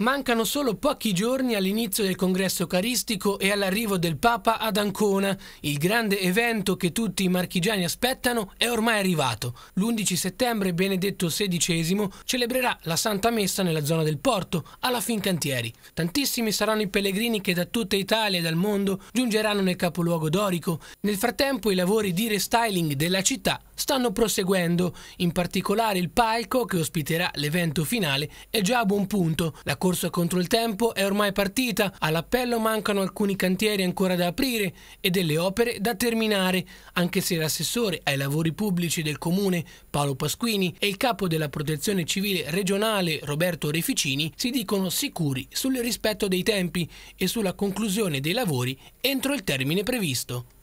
Mancano solo pochi giorni all'inizio del congresso eucaristico e all'arrivo del Papa ad Ancona. Il grande evento che tutti i marchigiani aspettano è ormai arrivato. L'11 settembre Benedetto XVI celebrerà la Santa Messa nella zona del porto, alla Fincantieri. Tantissimi saranno i pellegrini che da tutta Italia e dal mondo giungeranno nel capoluogo dorico. Nel frattempo i lavori di restyling della città stanno proseguendo. In particolare il palco che ospiterà l'evento finale è già a buon punto. La corsa contro il tempo è ormai partita, all'appello mancano alcuni cantieri ancora da aprire e delle opere da terminare, anche se l'assessore ai lavori pubblici del comune Paolo Pasquini e il capo della protezione civile regionale Roberto Reficini si dicono sicuri sul rispetto dei tempi e sulla conclusione dei lavori entro il termine previsto.